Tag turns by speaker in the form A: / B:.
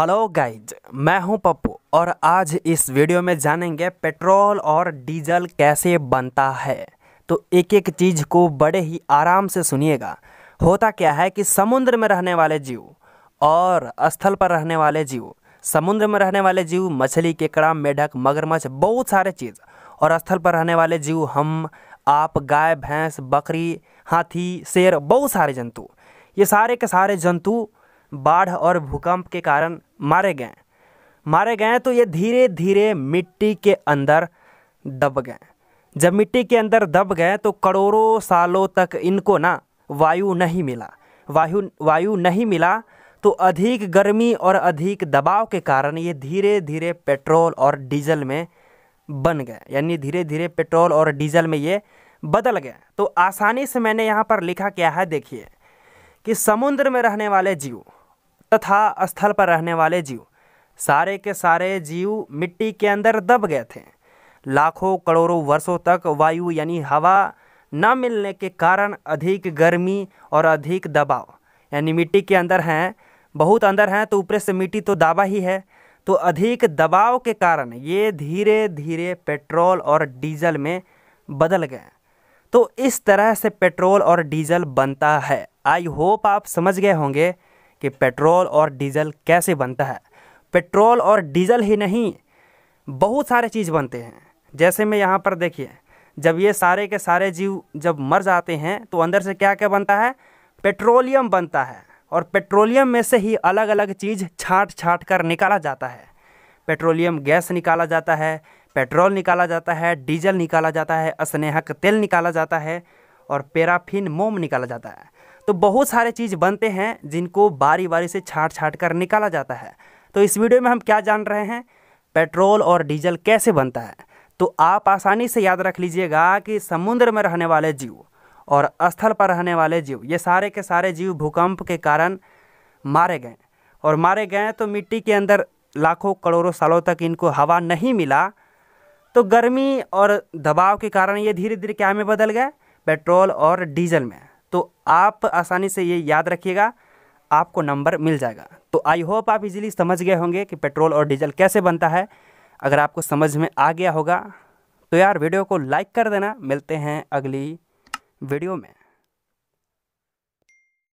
A: hello guys मैं हूं पप्पू और आज इस वीडियो में जानेंगे पेट्रोल और डीजल कैसे बनता है तो एक एक चीज़ को बड़े ही आराम से सुनिएगा होता क्या है कि समुद्र में रहने वाले जीव और स्थल पर रहने वाले जीव समुद्र में रहने वाले जीव मछली केकड़ा मेढक मगरमच्छ बहुत सारे चीज़ और स्थल पर रहने वाले जीव हम आप गाय भैंस बकरी हाथी शेर बहुत सारे जंतु ये सारे के सारे जंतु बाढ़ और भूकंप के कारण मारे गए मारे गए तो ये धीरे धीरे मिट्टी के अंदर दब गए जब मिट्टी के अंदर दब गए तो करोड़ों सालों तक इनको ना वायु नहीं मिला वायु वायु नहीं मिला तो अधिक गर्मी और अधिक दबाव के कारण ये धीरे धीरे पेट्रोल और डीजल में बन गए यानी धीरे धीरे पेट्रोल और डीजल में ये बदल गए तो आसानी से मैंने यहाँ पर लिखा क्या है देखिए कि समुद्र में रहने वाले जीव तथा स्थल पर रहने वाले जीव सारे के सारे जीव मिट्टी के अंदर दब गए थे लाखों करोड़ों वर्षों तक वायु यानी हवा न मिलने के कारण अधिक गर्मी और अधिक दबाव यानी मिट्टी के अंदर हैं बहुत अंदर हैं तो ऊपर से मिट्टी तो दाबा ही है तो अधिक दबाव के कारण ये धीरे धीरे पेट्रोल और डीजल में बदल गए तो इस तरह से पेट्रोल और डीजल बनता है आई होप आप समझ गए होंगे कि पेट्रोल और डीजल कैसे बनता है पेट्रोल और डीजल ही नहीं बहुत सारे चीज़ बनते हैं जैसे मैं यहाँ पर देखिए जब ये सारे के सारे जीव जब मर जाते हैं तो अंदर से क्या क्या बनता है पेट्रोलियम बनता है और पेट्रोलियम में से ही अलग अलग चीज़ छाँट छाँट कर निकाला जाता है पेट्रोलियम गैस निकाला जाता है पेट्रोल निकाला जाता है डीजल निकाला जाता है स्नेहक तेल निकाला जाता है और पेराफिन मोम निकाला जाता है तो बहुत सारे चीज़ बनते हैं जिनको बारी बारी से छाट छाट कर निकाला जाता है तो इस वीडियो में हम क्या जान रहे हैं पेट्रोल और डीजल कैसे बनता है तो आप आसानी से याद रख लीजिएगा कि समुद्र में रहने वाले जीव और स्थल पर रहने वाले जीव ये सारे के सारे जीव भूकंप के कारण मारे गए और मारे गए तो मिट्टी के अंदर लाखों करोड़ों सालों तक इनको हवा नहीं मिला तो गर्मी और दबाव के कारण ये धीरे धीरे क्या में बदल गए पेट्रोल और डीजल में तो आप आसानी से ये याद रखिएगा आपको नंबर मिल जाएगा तो आई होप आप इजीली समझ गए होंगे कि पेट्रोल और डीजल कैसे बनता है अगर आपको समझ में आ गया होगा तो यार वीडियो को लाइक कर देना मिलते हैं अगली वीडियो में